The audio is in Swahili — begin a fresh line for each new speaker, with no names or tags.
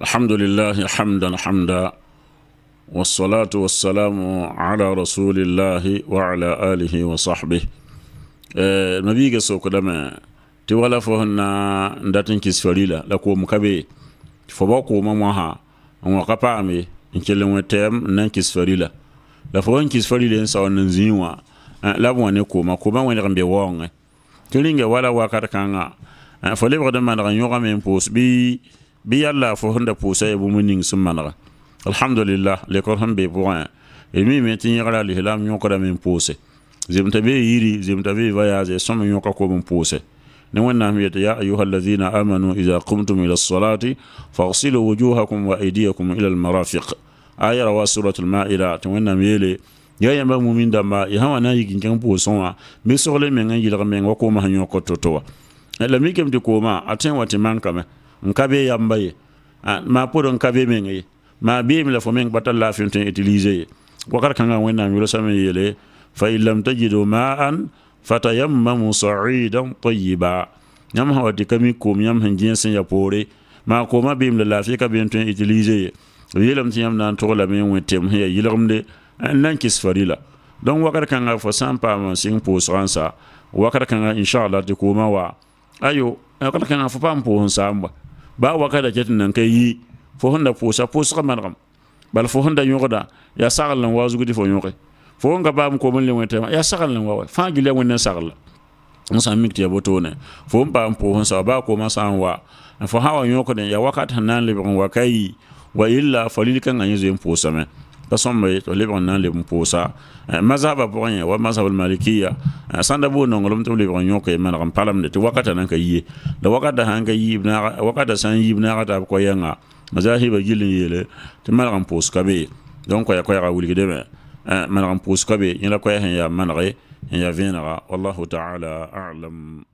الحمد لله حمدا حمدا والصلاة والسلام على رسول الله وعلى آله وصحبه اه، نبي جسوا كدما تولى فهنا داتن كسفليلا لكو مكبي فباقو مموها ومقابا أمي إن كلمة تام نان كسفليلا لفهن كسفليلا إن سوى ننزيوا اه، لابوا نكو ما كوبا ونغم بيوان تلينجا ولا وكار كانا اه، فليبغ دما نغن يغم ينبوس بي الله فهند بوسي بومنين سمانغا الحمد لله لكل هم بيبوان إمي متين يغلا لهلام يوكرا من بوسي زم تبي يري زم تبي فياز سم يوكا كوم بوسي نوانا ميت يا أيها الذين آمنوا إذا قمتم إلى الصلاة فاغسلوا وجوهكم وأيديكم إلى المرافق آية روا سورة المائدة نوانا ميلي يا يا مامو مين دما يا هما نا يجين كم بوسون مي سغلي مين يلغ مين وكوما هنيوكو توتوا لما يكمل كوما أتين واتي مانكما nkabe yamba ye ah, ma podo nkabe meŋ ye ma beem la fo meŋ bata laafim tɩ n utilise ye wakar kãngã wẽnnaam yʋlsame yeele fa in lam tajidu maan fatayammamu sa'idan tayiba yãmb sã wa tɩ ka mi koom yãmb sẽn gẽes sẽn ya poore ma koomã beem la laafɩ ka beem tõe utilise ye yeelame tɩ yãmb na n tog lame n sẽn ya yɩlgemde n eh, na n kis farila donc wakat kãnga fo sã n paam sɩng pʋʋsgã n wakat kãnga inchallah tɩ koomã wa ayo wakat kãnga fo paam pʋʋs n saamba ba wakada ket nan kai yi fo honda posa posa manam bal fo honda yogoda ya sagal nan wazu di fo yoge fo nga ba ko mun le wenta ya sagal nan wawa fa gile wannan sagal mun san mikti ya boto ne fo ba am po hon sa ba ko ma san wa fo hawa yoko ne ya wakata nan le bon wakai wa illa falil kan an yuzo en posa men t'a sõmba ye tɩ lebg n na n leb n pʋʋsa euh, mazaba pʋgẽ yẽ wa mazhab almalikiya euh, sãnda boor nonglem tɩ b lebg n yõk ye maneg n palemde tɩ wakata na n ka yie la wakata sã n ka yiib wakata sã n yiib naagã tɩ b koa yɛnga mazahiba gill n yeele tɩ maneg n pʋʋs ka be donc koya koɛɛga wilgdeme maneg n pʋʋs ka be yẽ la koɛɛ sẽn yaa manege sẽn yaa vẽenega wallahu taala alam